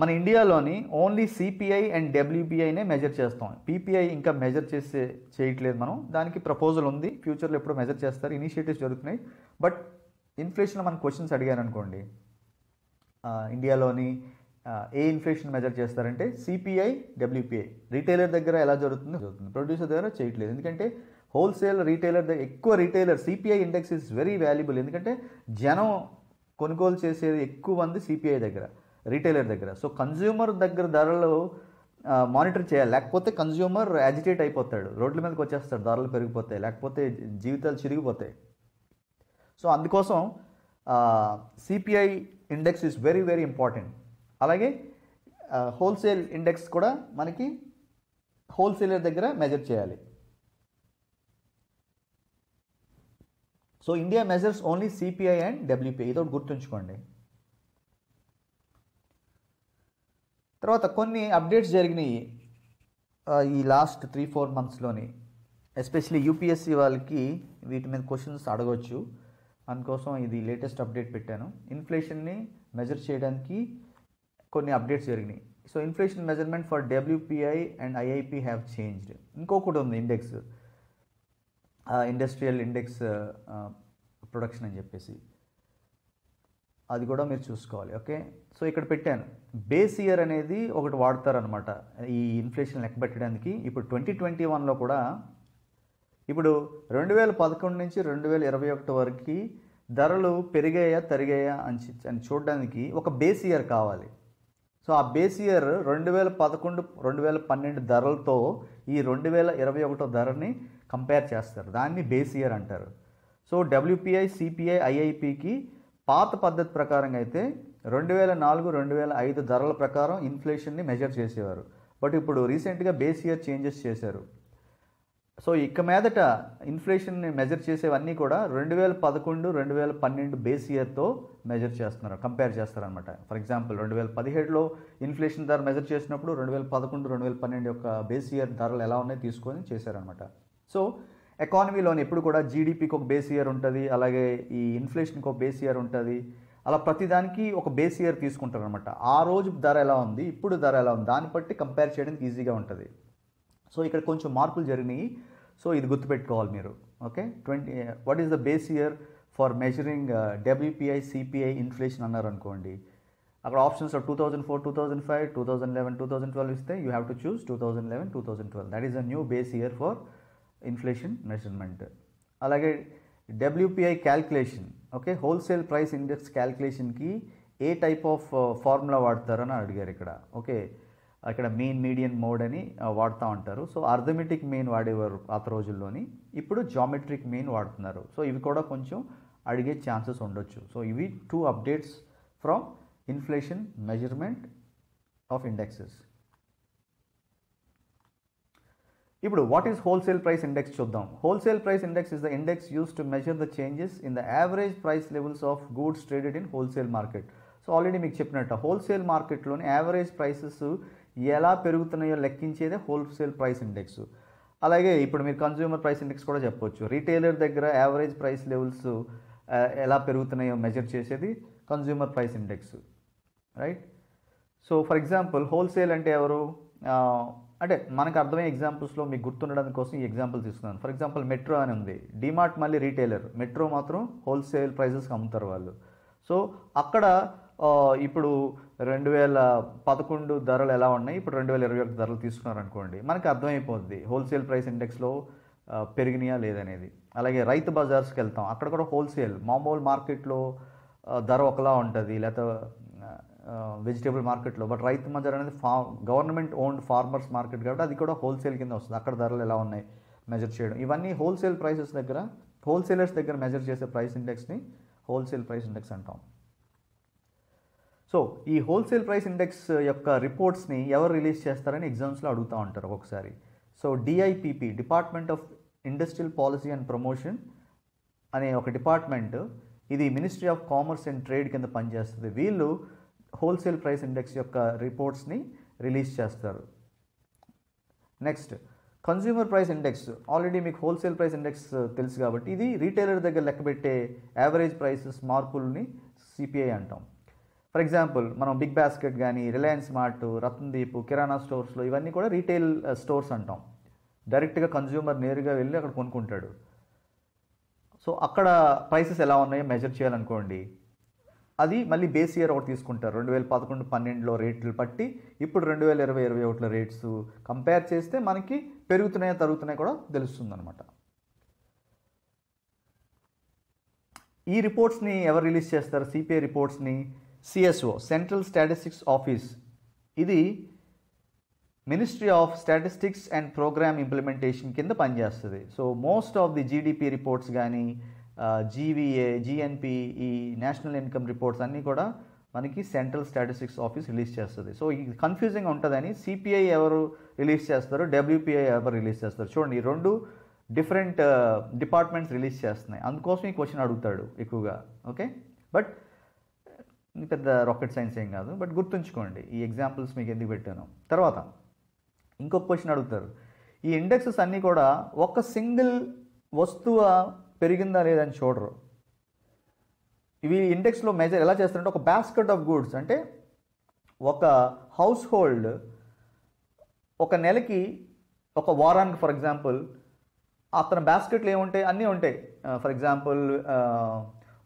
మన ఇండియాలోని ఓన్లీ సిపిఐ అండ్ డబ్ల్యూపిఐనే మెజర్ చేస్తాం పీపీఐ ఇంకా మెజర్ చేసే చేయట్లేదు మనం దానికి ప్రపోజల్ ఉంది ఫ్యూచర్లో ఎప్పుడు మెజర్ చేస్తారు ఇనిషియేటివ్స్ జరుగుతున్నాయి బట్ ఇన్ఫ్లేషన్ మన క్వశ్చన్స్ అడిగారనుకోండి అనుకోండి ఇండియాలోని ఏ ఇన్ఫ్లేషన్ మెజర్ చేస్తారంటే సిపిఐ డబ్ల్యూపిఐ రిటైలర్ దగ్గర ఎలా జరుగుతుందో జరుగుతుంది ప్రొడ్యూసర్ దగ్గర చేయట్లేదు ఎందుకంటే హోల్సేల్ రీటైలర్ ఎక్కువ retailer CPI index is very valuable ఎందుకంటే జనం కొనుగోలు చేసేది ఎక్కువ మంది సిపిఐ దగ్గర రీటైలర్ దగ్గర సో కన్జ్యూమర్ దగ్గర ధరలు మానిటర్ చేయాలి లేకపోతే కన్జ్యూమర్ యాజిటేట్ అయిపోతాడు రోడ్ల మీదకి వచ్చేస్తాడు ధరలు పెరిగిపోతాయి లేకపోతే జీవితాలు చిరిగిపోతాయి సో అందుకోసం CPI index is very very important అలాగే హోల్సేల్ ఇండెక్స్ కూడా మనకి హోల్సేలర్ దగ్గర మెజర్ చేయాలి so India measures only CPI and WPI ఇదొకటి గుర్తుంచుకోండి తర్వాత కొన్ని అప్డేట్స్ జరిగినాయి ఈ లాస్ట్ త్రీ ఫోర్ మంత్స్లోని ఎస్పెషలీ యూపీఎస్సీ వాళ్ళకి వీటి మీద క్వశ్చన్స్ అడగవచ్చు అందుకోసం ఇది లేటెస్ట్ అప్డేట్ పెట్టాను ఇన్ఫ్లేషన్ని మెజర్ చేయడానికి కొన్ని అప్డేట్స్ జరిగినాయి so inflation measurement for WPI and IIP have changed ఇంకొకటి ఉంది ఇండెక్స్ ఇండస్ట్రియల్ ఇండెక్స్ ప్రొడక్షన్ అని చెప్పేసి అది కూడా మీరు చూసుకోవాలి ఓకే సో ఇక్కడ పెట్టాను బేస్ ఇయర్ అనేది ఒకటి వాడతారనమాట ఈ ఇన్ఫ్లేషన్ లెక్క పెట్టడానికి ఇప్పుడు ట్వంటీ ట్వంటీ వన్లో కూడా ఇప్పుడు రెండు వేల పదకొండు నుంచి రెండు వేల ఇరవై ఒకటి వరకు ధరలు పెరిగాయా తరిగాయా అని అని చూడడానికి ఒక బేస్ ఇయర్ కావాలి సో ఆ బేస్ ఇయర్ రెండు వేల పదకొండు రెండు వేల పన్నెండు ధరలతో ఈ రెండు వేల ఇరవై ఒకటో ధరని కంపేర్ చేస్తారు దాన్ని బేస్ ఇయర్ అంటారు సో డబ్ల్యూపీఐ సిపిఐ ఐఐపికి పాత పద్ధతి ప్రకారంగా అయితే రెండు వేల నాలుగు రెండు వేల ఐదు ధరల ప్రకారం ఇన్ఫ్లేషన్ని మెజర్ చేసేవారు బట్ ఇప్పుడు రీసెంట్గా బేస్ ఇయర్ చేంజెస్ చేశారు సో ఇక మీదట ఇన్ఫ్లేషన్ని మెజర్ చేసేవన్నీ కూడా రెండు వేల పదకొండు రెండు వేల పన్నెండు బేస్ ఇయర్తో మెజర్ చేస్తున్నారు కంపేర్ చేస్తారనమాట ఫర్ ఎగ్జాంపుల్ రెండు వేల పదిహేడులో ఇన్ఫ్లేషన్ ధర మెజర్ చేసినప్పుడు రెండు వేల పదకొండు రెండు వేల పన్నెండు యొక్క బేస్ ఇయర్ ధరలు ఎలా ఉన్నాయో తీసుకొని చేశారనమాట సో ఎకానమీలోని ఎప్పుడు కూడా జీడిపికి ఒక బేస్ ఇయర్ ఉంటుంది అలాగే ఈ ఇన్ఫ్లేషన్కి ఒక బేస్ ఇయర్ ఉంటుంది అలా ప్రతిదానికి ఒక బేస్ ఇయర్ తీసుకుంటారు అనమాట ఆ రోజు ధర ఎలా ఉంది ఇప్పుడు ధర ఎలా ఉంది దాన్ని బట్టి కంపేర్ చేయడానికి ఈజీగా ఉంటుంది సో ఇక్కడ కొంచెం మార్పులు జరిగినాయి సో ఇది గుర్తుపెట్టుకోవాలి మీరు okay twenty what is the base year for measuring WPI CPI inflation అన్నారు అనుకోండి అక్కడ ఆప్షన్స్లో two thousand four two thousand five two thousand eleven two thousand twelve ఇస్తే you have to choose two thousand eleven two thousand twelve that is a new base year for inflation measurement అలాగే WPI calculation okay wholesale price index క్యాల్కులేషన్కి ఏ type of formula వాడతారని అడిగారు ఇక్కడ okay ఇక్కడ main median mode అని వాడుతూ ఉంటారు సో అర్థమెటిక్ మెయిన్ వాడేవారు ఆ రోజుల్లోని ఇప్పుడు జామెట్రిక్ మెయిన్ వాడుతున్నారు సో ఇవి కూడా కొంచెం అడిగే ఛాన్సెస్ ఉండొచ్చు సో ఇవి two updates from inflation measurement of indexes ఇప్పుడు what is wholesale price index చూద్దాం wholesale price index is the index use to measure the changes in the average price levels of goods traded in wholesale market so already మీకు చెప్పినట్టు wholesale మార్కెట్లోని average prices ఎలా పెరుగుతున్నాయో లెక్కించేదే wholesale price index అలాగే ఇప్పుడు మీరు కన్జ్యూమర్ ప్రైస్ ఇండెక్స్ కూడా చెప్పవచ్చు రీటైలర్ దగ్గర యావరేజ్ ప్రైస్ లెవెల్స్ ఎలా పెరుగుతున్నాయో మెజర్ చేసేది consumer price index right so for example wholesale అంటే ఎవరు అంటే మనకు అర్థమయ్యే ఎగ్జాంపుల్స్లో మీకు గుర్తుండడం కోసం ఈ ఎగ్జాంపుల్ తీసుకున్నాను ఫర్ ఎగ్జాంపుల్ మెట్రో అని ఉంది డిమార్ట్ మళ్ళీ రీటైలర్ మెట్రో మాత్రం హోల్సేల్ ప్రైజెస్కి అమ్ముతారు వాళ్ళు సో అక్కడ ఇప్పుడు రెండు వేల పదకొండు ధరలు ఎలా ఉన్నాయి ఇప్పుడు రెండు వేల ఇరవై ఒకటి ధరలు తీసుకున్నారనుకోండి మనకి అర్థమైపోద్ది హోల్సేల్ ప్రైస్ ఇండెక్స్లో పెరిగినాయా లేదనేది అలాగే రైతు బజార్స్కి వెళ్తాం అక్కడ కూడా హోల్సేల్ మామూలు మార్కెట్లో ధర ఒకలా ఉంటుంది లేకపోతే వెజిటేబుల్ మార్కెట్లో బట్ రైతు మధ్య అనేది ఫా గవర్నమెంట్ ఓన్డ్ ఫార్మర్స్ మార్కెట్ కాబట్టి అది కూడా హోల్సేల్ కింద వస్తుంది అక్కడ ధరలు ఎలా ఉన్నాయి మెజర్ చేయడం ఇవన్నీ హోల్సేల్ ప్రైసెస్ దగ్గర హోల్సేలర్స్ దగ్గర మెజర్ చేసే ప్రైస్ ఇండెక్స్ని హోల్సేల్ ప్రైస్ ఇండెక్స్ అంటాం సో ఈ హోల్సేల్ ప్రైస్ ఇండెక్స్ యొక్క రిపోర్ట్స్ని ఎవరు రిలీజ్ చేస్తారని ఎగ్జామ్స్లో అడుగుతూ ఉంటారు ఒకసారి so DIPP department of industrial policy and promotion అనే ఒక డిపార్ట్మెంట్ ఇది ministry of commerce and trade కింద పనిచేస్తుంది వీళ్ళు హోల్సేల్ ప్రైస్ ఇండెక్స్ యొక్క రిపోర్ట్స్ని రిలీజ్ చేస్తారు next consumer price index already మీకు హోల్సేల్ ప్రైస్ ఇండెక్స్ తెలుసు కాబట్టి ఇది రీటైలర్ దగ్గర లెక్కబెట్టే యావరేజ్ ప్రైసెస్ మార్పుల్ని సిపిఐ అంటాం ఫర్ ఎగ్జాంపుల్ మనం బిగ్ బాస్కెట్ కానీ రిలయన్స్ మార్ట్ రత్నదీప్ కిరాణా స్టోర్స్లో ఇవన్నీ కూడా రీటైల్ స్టోర్స్ అంటాం డైరెక్ట్గా కన్జ్యూమర్ నేరుగా వెళ్ళి అక్కడ కొనుక్కుంటాడు సో అక్కడ ప్రైసెస్ ఎలా ఉన్నాయో మెజర్ చేయాలనుకోండి అది మళ్ళీ బేస్ ఇయర్ ఒకటి తీసుకుంటారు రెండు వేల పదకొండు పన్నెండులో రేట్లు పట్టి ఇప్పుడు రెండు వేల ఇరవై ఇరవై ఒకటిలో రేట్స్ కంపేర్ చేస్తే మనకి పెరుగుతున్నాయో తరుగుతున్నాయో కూడా తెలుస్తుందన్నమాట ఈ రిపోర్ట్స్ని ఎవరు రిలీజ్ చేస్తారు సిపిఐ రిపోర్ట్స్ని సిఎస్ఓ సెంట్రల్ స్టాటిస్టిక్స్ ఆఫీస్ ఇది ministry of statistics and programme implementation కింద పనిచేస్తుంది so most of the GDP reports కానీ జీవీఏ జీఎన్పి ఈ నేషనల్ ఇన్కమ్ రిపోర్ట్స్ అన్నీ కూడా మనకి సెంట్రల్ స్టాటిస్టిక్స్ ఆఫీస్ రిలీజ్ చేస్తుంది సో ఈ కన్ఫ్యూజింగ్ ఉంటుందని సిపిఐ ఎవరు రిలీజ్ చేస్తారు డబ్ల్యూపిఐ ఎవరు రిలీజ్ చేస్తారు చూడండి ఈ రెండు డిఫరెంట్ డిపార్ట్మెంట్స్ రిలీజ్ చేస్తున్నాయి అందుకోసం ఈ క్వశ్చన్ అడుగుతాడు ఎక్కువగా ఓకే బట్ పెద్ద రాకెట్ సైన్స్ ఏం కాదు బట్ గుర్తుంచుకోండి ఈ ఎగ్జాంపుల్స్ మీకు ఎందుకు పెట్టాను తర్వాత ఇంకొక క్వశ్చన్ అడుగుతారు ఈ ఇండెక్సెస్ అన్నీ కూడా ఒక సింగిల్ వస్తువు పెరిగిందా లేదని చూడరు ఇవి ఇండెక్స్లో మెజర్ ఎలా చేస్తారంటే ఒక బాస్కెట్ ఆఫ్ గూడ్స్ అంటే ఒక హౌస్ హోల్డ్ ఒక నెలకి ఒక వారానికి ఫర్ ఎగ్జాంపుల్ అతని బాస్కెట్లు ఏముంటాయి అన్నీ ఉంటాయి ఫర్ ఎగ్జాంపుల్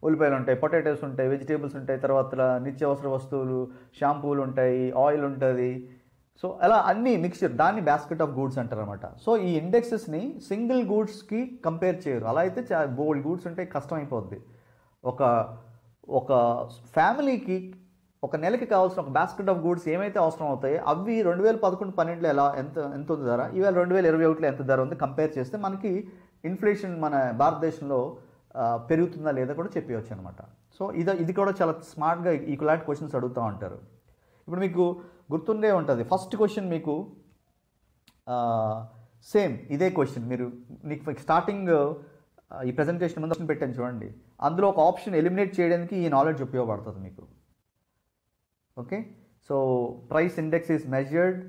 ఉల్లిపాయలు ఉంటాయి పొటాటోస్ ఉంటాయి వెజిటేబుల్స్ ఉంటాయి తర్వాత నిత్యావసర వస్తువులు షాంపూలు ఉంటాయి ఆయిల్ ఉంటుంది సో అలా అన్ని మిక్స్చర్ దాన్ని బాస్కెట్ ఆఫ్ గూడ్స్ అంటారు అనమాట సో ఈ ఇండెక్సెస్ని సింగిల్ గూడ్స్కి కంపేర్ చేయరు అలా అయితే బోల్డ్ గూడ్స్ ఉంటే కష్టం అయిపోద్ది ఒక ఒక ఫ్యామిలీకి ఒక నెలకి కావాల్సిన ఒక బాస్కెట్ ఆఫ్ గూడ్స్ ఏమైతే అవసరం అవుతాయి అవి రెండు వేల పదకొండు పన్నెండులో ఎలా ఎంత ఎంత ఉంది ధర ఈవేళ రెండు వేల ఇరవై ఒకటిలో ఎంత ధర ఉంది కంపేర్ చేస్తే మనకి ఇన్ఫ్లేషన్ మన భారతదేశంలో పెరుగుతుందా లేదా కూడా చెప్పవచ్చు అనమాట సో ఇది ఇది కూడా చాలా స్మార్ట్గా ఈ క్వశ్చన్స్ అడుగుతూ ఉంటారు ఇప్పుడు మీకు గుర్తుండే ఉంటుంది ఫస్ట్ క్వశ్చన్ మీకు సేమ్ ఇదే క్వశ్చన్ మీరు నీకు స్టార్టింగ్ ఈ ప్రజెంటేషన్ ముందు పెట్టాను చూడండి అందులో ఒక ఆప్షన్ ఎలిమినేట్ చేయడానికి ఈ నాలెడ్జ్ ఉపయోగపడుతుంది మీకు okay so price index is measured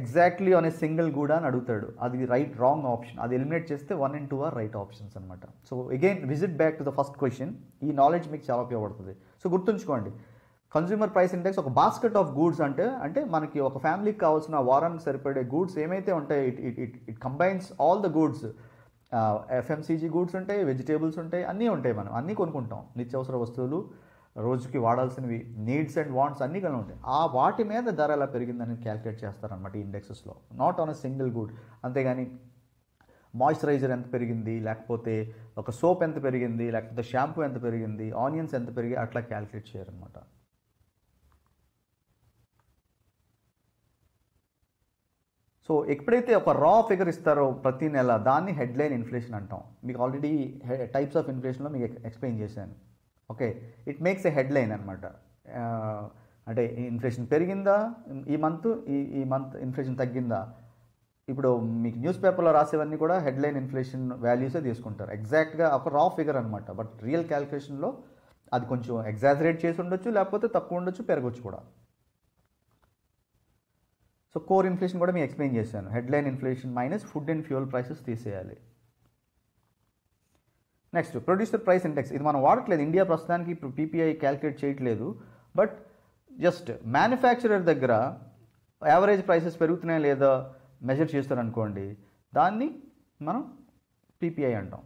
exactly on a single కూడా అని అడుగుతాడు అది రైట్ రాంగ్ ఆప్షన్ అది ఎలిమినేట్ చేస్తే one and two are right options అనమాట so again visit back to the first question ఈ నాలెడ్జ్ మీకు చాలా ఉపయోగపడుతుంది సో గుర్తుంచుకోండి కన్జ్యూమర్ ప్రైస్ ఇండెక్స్ ఒక బాస్కెట్ ఆఫ్ గూడ్స్ అంటే అంటే మనకి ఒక ఫ్యామిలీకి కావాల్సిన వారానికి సరిపడే గూడ్స్ ఏమైతే ఉంటాయి it it it it combines all the goods FMCG goods ఉంటాయి వెజిటేబుల్స్ ఉంటాయి అన్నీ ఉంటాయి మనం అన్నీ కొనుక్కుంటాం నిత్యావసర వస్తువులు రోజుకి వాడాల్సినవి నీడ్స్ అండ్ వాంట్స్ అన్నీ కలిగి ఉంటాయి ఆ వాటి మీద ధర ఎలా పెరిగిందని క్యాలిక్యులేట్ చేస్తారనమాట ఇండెక్సెస్లో not on a single good అంతేగాని మాయిశ్చరైజర్ ఎంత పెరిగింది లేకపోతే ఒక సోప్ ఎంత పెరిగింది లేకపోతే షాంపూ ఎంత పెరిగింది ఆనియన్స్ ఎంత పెరిగి అట్లా క్యాలిక్యులేట్ చేయరనమాట సో ఎప్పుడైతే ఒక రా ఫిగర్ ఇస్తారో ప్రతి నెల దాన్ని హెడ్లైన్ ఇన్ఫ్లేషన్ అంటాం మీకు ఆల్రెడీ టైప్స్ ఆఫ్ ఇన్ఫ్లేషన్లో మీకు ఎక్స్ప్లెయిన్ చేశాను okay it makes a headline అనమాట అంటే ఇన్ఫ్లేషన్ పెరిగిందా ఈ మంత్ ఈ ఈ మంత్ ఇన్ఫ్లేషన్ తగ్గిందా ఇప్పుడు మీకు న్యూస్ పేపర్లో రాసేవన్నీ కూడా హెడ్లైన్ ఇన్ఫ్లేషన్ వాల్యూసే తీసుకుంటారు ఎగ్జాక్ట్గా ఒక రా ఫిగర్ అనమాట బట్ రియల్ క్యాలిక్యులేషన్లో అది కొంచెం ఎగ్జాజరేట్ చేసి ఉండొచ్చు లేకపోతే తక్కువ ఉండొచ్చు పెరగొచ్చు కూడా సో కోర్ ఇన్ఫ్లేషన్ కూడా మీకు ఎక్స్ప్లెయిన్ చేశాను headline inflation minus food and fuel prices తీసేయాలి నెక్స్ట్ ప్రొడ్యూసర్ ప్రైస్ ఇండెక్స్ ఇది మనం వాడట్లేదు ఇండియా ప్రస్తుతానికి పీపీఐ క్యాలిక్యులేట్ చేయట్లేదు బట్ జస్ట్ మ్యానుఫ్యాక్చరర్ దగ్గర యావరేజ్ ప్రైసెస్ పెరుగుతున్నాయి లేదా మెజర్ చేస్తారనుకోండి దాన్ని మనం పీపీఐ అంటాం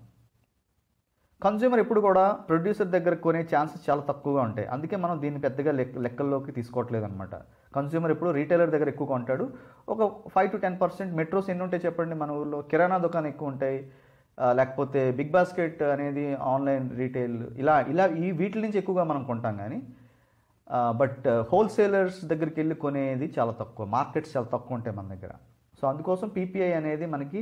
కన్జ్యూమర్ ఎప్పుడు కూడా ప్రొడ్యూసర్ దగ్గర కొనే ఛాన్సెస్ చాలా తక్కువగా ఉంటాయి అందుకే మనం దీన్ని పెద్దగా లెక్కల్లోకి తీసుకోవట్లేదు అనమాట కన్జ్యూమర్ ఎప్పుడు రీటైలర్ దగ్గర ఎక్కువ కొంటాడు ఒక five to ten percent metros ఎన్ని ఉంటాయి చెప్పండి మన ఊర్లో కిరాణా దుకాణం ఎక్కువ ఉంటాయి లేకపోతే బిగ్ బాస్కెట్ అనేది ఆన్లైన్ రీటైల్ ఇలా ఇలా ఈ వీటి నుంచి ఎక్కువగా మనం కొంటాం కానీ బట్ హోల్సేలర్స్ దగ్గరికి వెళ్ళి కొనేది చాలా తక్కువ మార్కెట్స్ చాలా తక్కువ ఉంటాయి మన దగ్గర సో అందుకోసం పీపీఐ అనేది మనకి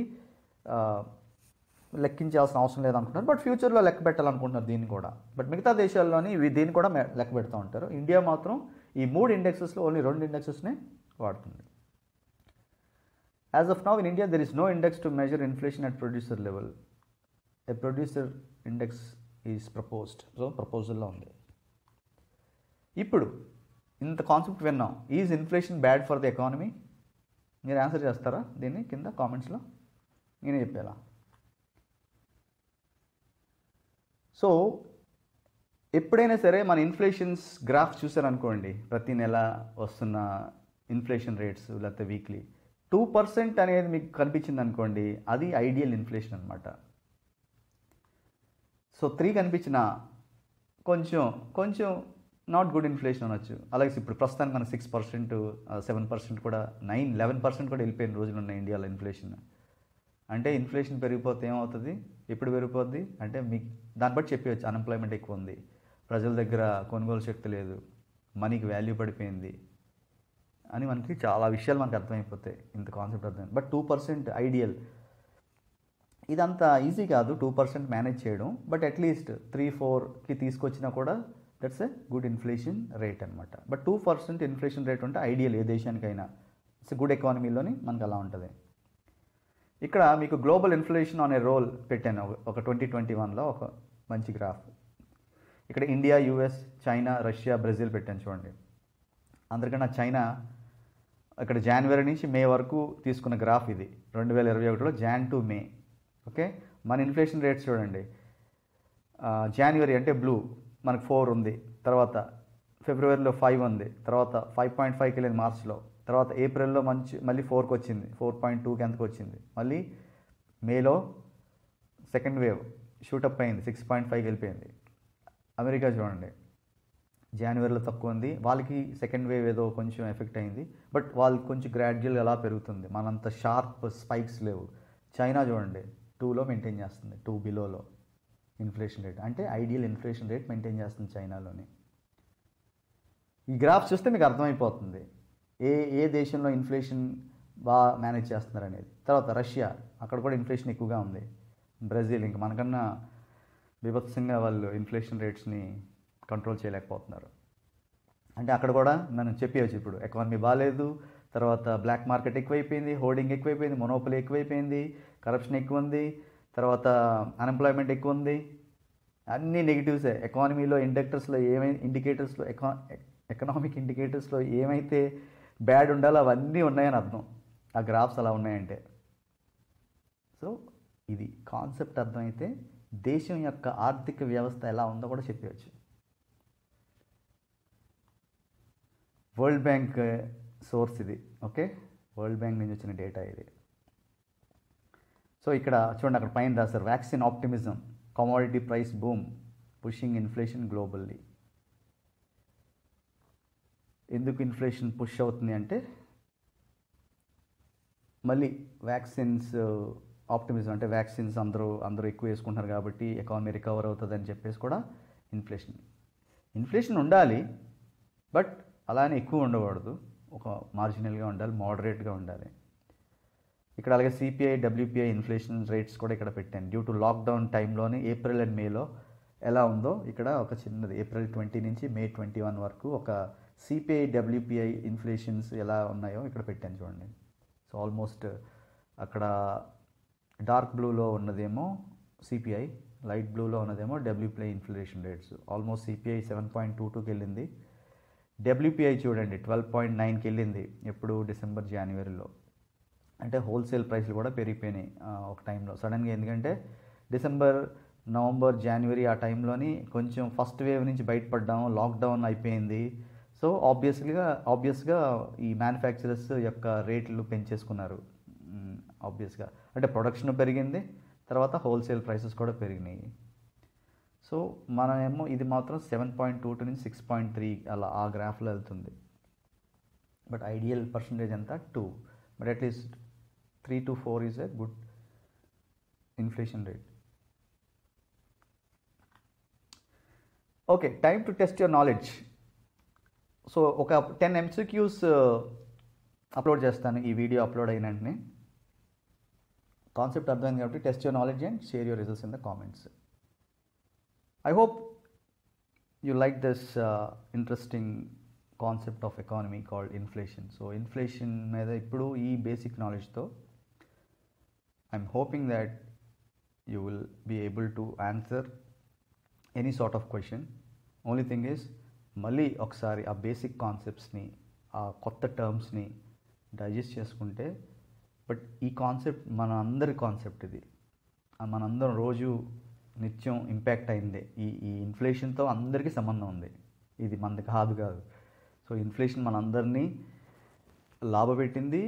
లెక్కించాల్సిన అవసరం లేదనుకుంటున్నారు బట్ ఫ్యూచర్లో లెక్క పెట్టాలనుకుంటున్నారు దీన్ని కూడా బట్ మిగతా దేశాల్లోని ఇవి దీన్ని కూడా లెక్క పెడుతూ ఉంటారు ఇండియా మాత్రం ఈ మూడు ఇండెక్సెస్లో ఓన్లీ రెండు ఇండెక్సెస్నే వాడుతుంది as of now in India there is no index to measure inflation at producer level a producer index is proposed so ప్రపోజల్లో ఉంది ఇప్పుడు ఇంత కాన్సెప్ట్ విన్నాం is inflation bad for the economy మీరు ఆన్సర్ చేస్తారా దీన్ని కింద కామెంట్స్లో నేనే చెప్పేలా సో ఎప్పుడైనా సరే మన ఇన్ఫ్లేషన్స్ గ్రాఫ్ చూసారనుకోండి ప్రతి నెల వస్తున్న ఇన్ఫ్లేషన్ రేట్స్ లేకపోతే వీక్లీ టూ పర్సెంట్ అనేది మీకు కనిపించింది అనుకోండి అది ఐడియల్ ఇన్ఫ్లేషన్ అనమాట సో త్రీ కనిపించిన కొంచెం కొంచెం నాట్ గుడ్ ఇన్ఫ్లేషన్ అనొచ్చు అలాగే ఇప్పుడు ప్రస్తుతానికి మన సిక్స్ పర్సెంట్ సెవెన్ పర్సెంట్ కూడా నైన్ లెవెన్ పర్సెంట్ కూడా వెళ్ళిపోయిన రోజులు ఉన్నాయి ఇండియాలో ఇన్ఫ్లేషన్ అంటే ఇన్ఫ్లేషన్ పెరిగిపోతే ఏమవుతుంది ఎప్పుడు పెరిగిపోద్ది అంటే మీ దాన్ని బట్టి చెప్పేయచ్చు అన్ఎంప్లాయ్మెంట్ ఎక్కువ ఉంది ప్రజల దగ్గర కొనుగోలు శక్తి లేదు మనీకి వాల్యూ పడిపోయింది అని మనకి చాలా విషయాలు మనకు అర్థమైపోతాయి ఇంత కాన్సెప్ట్ అర్థమైంది బట్ టూ పర్సెంట్ ఐడియల్ ఇదంతా ఈజీ కాదు టూ పర్సెంట్ మేనేజ్ చేయడం బట్ అట్లీస్ట్ త్రీ ఫోర్కి తీసుకొచ్చినా కూడా that's a good inflation rate అనమాట but two percent inflation rate ఉంటే ఐడియల్ ఏ దేశానికైనా ఇట్స్ గుడ్ ఎకానమీలోని మనకు అలా ఉంటుంది ఇక్కడ మీకు గ్లోబల్ ఇన్ఫ్లేషన్ అనే రోల్ పెట్టాను ఒక ట్వంటీ ట్వంటీ వన్లో ఒక మంచి గ్రాఫ్ ఇక్కడ India US China Russia Brazil పెట్టాను చూడండి అందరికన్నా చైనా ఇక్కడ జాన్వరి నుంచి మే వరకు తీసుకున్న గ్రాఫ్ ఇది రెండు వేల ఇరవై ఒకటిలో జాన్ టు మే ఓకే మన ఇన్ఫ్లేషన్ రేట్స్ చూడండి జాన్వరి అంటే బ్లూ మనకు ఫోర్ ఉంది తర్వాత ఫిబ్రవరిలో ఫైవ్ ఉంది తర్వాత ఫైవ్ పాయింట్ ఫైవ్కి వెళ్ళింది మార్చ్లో తర్వాత ఏప్రిల్లో మంచి మళ్ళీ ఫోర్కి వచ్చింది ఫోర్ పాయింట్ టూకి ఎంతకు వచ్చింది మళ్ళీ మేలో సెకండ్ వేవ్ షూటప్ అయింది సిక్స్ పాయింట్ ఫైవ్కి వెళ్ళిపోయింది అమెరికా చూడండి జనవరిలో తక్కువ ఉంది వాళ్ళకి సెకండ్ వేవ్ ఏదో కొంచెం ఎఫెక్ట్ అయింది బట్ వాళ్ళు కొంచెం గ్రాడ్యువల్గా అలా పెరుగుతుంది మనంత షార్ప్ స్పైక్స్ లేవు చైనా చూడండి టూలో మెయింటైన్ చేస్తుంది టూ బిలోలో ఇన్ఫ్లేషన్ రేట్ అంటే ఐడియల్ ఇన్ఫ్లేషన్ రేట్ మెయింటైన్ చేస్తుంది చైనాలోని ఈ గ్రాఫ్ చూస్తే మీకు అర్థమైపోతుంది ఏ ఏ దేశంలో ఇన్ఫ్లేషన్ బాగా మేనేజ్ చేస్తున్నారు అనేది తర్వాత రష్యా అక్కడ కూడా ఇన్ఫ్లేషన్ ఎక్కువగా ఉంది బ్రెజిల్ ఇంకా మనకన్నా విభత్సంగా వాళ్ళు ఇన్ఫ్లేషన్ రేట్స్ని కంట్రోల్ చేయలేకపోతున్నారు అంటే అక్కడ కూడా మనం చెప్పేవచ్చు ఇప్పుడు ఎకానమీ బాగాలేదు తర్వాత బ్లాక్ మార్కెట్ ఎక్కువైపోయింది హోర్డింగ్ ఎక్కువైపోయింది మొనోపలి ఎక్కువైపోయింది కరప్షన్ ఎక్కువ ఉంది తర్వాత అన్ఎంప్లాయ్మెంట్ ఎక్కువ ఉంది అన్నీ నెగిటివ్సే ఎకానమీలో ఇండక్టర్స్లో ఏమై ఇండికేటర్స్లో ఎకా ఎకనామిక్ ఇండికేటర్స్లో ఏమైతే బ్యాడ్ ఉండాలి అవన్నీ ఉన్నాయని అర్థం ఆ గ్రాఫ్స్ అలా ఉన్నాయంటే సో ఇది కాన్సెప్ట్ అర్థమైతే దేశం యొక్క ఆర్థిక వ్యవస్థ ఎలా ఉందో కూడా చెప్పవచ్చు వరల్డ్ బ్యాంక్ సోర్స్ ఇది ఓకే వరల్డ్ బ్యాంక్ నుంచి వచ్చిన డేటా ఇది సో ఇక్కడ చూడండి అక్కడ పైన రాశారు vaccine optimism commodity price boom pushing inflation globally ఎందుకు ఇన్ఫ్లేషన్ పుష్ అవుతుంది అంటే మళ్ళీ వ్యాక్సిన్స్ ఆప్టిమిజం అంటే వ్యాక్సిన్స్ అందరూ అందరూ ఎక్కువ వేసుకుంటున్నారు కాబట్టి ఎకానమీ రికవర్ అవుతుందని చెప్పేసి కూడా ఇన్ఫ్లేషన్ ఇన్ఫ్లేషన్ ఉండాలి బట్ అలానే ఎక్కువ ఉండకూడదు ఒక మార్జినల్గా ఉండాలి మోడరేట్గా ఉండాలి ఇక్కడ అలాగే సిపిఐ డబ్ల్యూపిఐ ఇన్ఫ్లేషన్ రేట్స్ కూడా ఇక్కడ పెట్టాను డ్యూ టు లాక్డౌన్ టైంలోనే ఏప్రిల్ అండ్ మేలో ఎలా ఉందో ఇక్కడ ఒక చిన్నది ఏప్రిల్ ట్వంటీ నుంచి మే ట్వంటీ వన్ వరకు ఒక సిపిఐ డబ్ల్యూపిఐ ఇన్ఫ్లేషన్స్ ఎలా ఉన్నాయో ఇక్కడ పెట్టాను చూడండి సో ఆల్మోస్ట్ అక్కడ డార్క్ బ్లూలో ఉన్నదేమో సిపిఐ లైట్ బ్లూలో ఉన్నదేమో WPI inflation rates almost CPI seven point two టూకి వెళ్ళింది డబ్ల్యూపిఐ చూడండి ట్వెల్వ్ పాయింట్ నైన్కి వెళ్ళింది ఎప్పుడు డిసెంబర్ జనవరిలో అంటే హోల్సేల్ ప్రైస్లు కూడా పెరిగిపోయినాయి ఒక టైంలో సడన్గా ఎందుకంటే డిసెంబర్ నవంబర్ జనవరి ఆ టైంలోని కొంచెం ఫస్ట్ వేవ్ నుంచి బయటపడ్డాము లాక్డౌన్ అయిపోయింది సో ఆబ్వియస్లీగా ఆబ్వియస్గా ఈ మ్యానుఫ్యాక్చరర్స్ యొక్క రేట్లు పెంచేసుకున్నారు ఆబ్వియస్గా అంటే ప్రొడక్షన్ పెరిగింది తర్వాత హోల్సేల్ ప్రైసెస్ కూడా పెరిగినాయి సో మనమేమో ఇది మాత్రం సెవెన్ పాయింట్ టూ టూ నుంచి సిక్స్ పాయింట్ త్రీ అలా ఆ గ్రాఫ్లో వెళ్తుంది బట్ ఐడియల్ పర్సంటేజ్ అంతా two but at least three to four is a good inflation rate okay time to test your knowledge so ఒక టెన్ ఎంసీక్యూస్ అప్లోడ్ చేస్తాను ఈ video upload అయిన వెంటనే కాన్సెప్ట్ అర్థమైంది కాబట్టి test your knowledge and share your results in the comments I hope you like this interesting concept of economy called inflation so inflation మీద ఇప్పుడు ఈ బేసిక్ నాలెడ్జ్తో I'm hoping that you will be able to answer any sort of question only thing is మళ్ళీ ఒకసారి ఆ basic కాన్సెప్ట్స్ని ఆ కొత్త టర్మ్స్ని డైజెస్ట్ చేసుకుంటే బట్ ఈ కాన్సెప్ట్ మన అందరి కాన్సెప్ట్ ఇది మనందరం రోజు నిత్యం ఇంపాక్ట్ అయిందే ఈ ఈ ఇన్ఫ్లేషన్తో అందరికీ సంబంధం ఉంది ఇది మనది కాదు కాదు సో ఇన్ఫ్లేషన్ మనందరినీ లాభపెట్టింది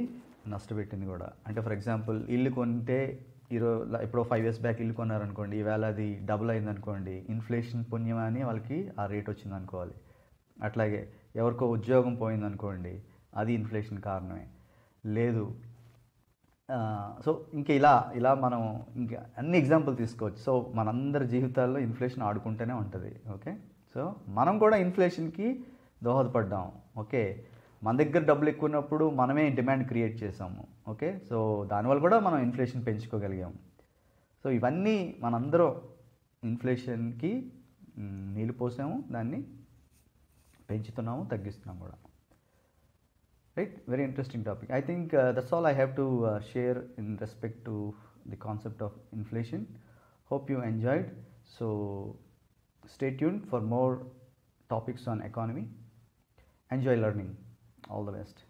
నష్టపెట్టింది కూడా అంటే ఫర్ ఎగ్జాంపుల్ ఇల్లు కొంటే ఈరో ఎప్పుడో ఫైవ్ ఇయర్స్ బ్యాక్ ఇల్లు కొన్నారనుకోండి ఈవేళ అది డబుల్ అయిందనుకోండి ఇన్ఫ్లేషన్ అని వాళ్ళకి ఆ రేట్ వచ్చింది అనుకోవాలి అట్లాగే ఎవరికో ఉద్యోగం పోయిందనుకోండి అది ఇన్ఫ్లేషన్ కారణమే లేదు సో ఇంకా ఇలా ఇలా మనం ఇంకా అన్ని ఎగ్జాంపుల్ తీసుకోవచ్చు సో మనందరి జీవితాల్లో ఇన్ఫ్లేషన్ ఆడుకుంటూనే ఉంటుంది ఓకే సో మనం కూడా ఇన్ఫ్లేషన్కి దోహదపడ్డాం ఓకే మన దగ్గర డబ్బులు ఎక్కువ ఉన్నప్పుడు మనమే డిమాండ్ క్రియేట్ చేసాము ఓకే సో దానివల్ల కూడా మనం ఇన్ఫ్లేషన్ పెంచుకోగలిగాము సో ఇవన్నీ మనందరం ఇన్ఫ్లేషన్కి నీళ్ళు పోసాము దాన్ని పెంచుతున్నాము interesting కూడా right very interesting topic I think that's all I have to share in respect to the concept of inflation hope you enjoyed so stay tuned for more topics on economy enjoy learning all the best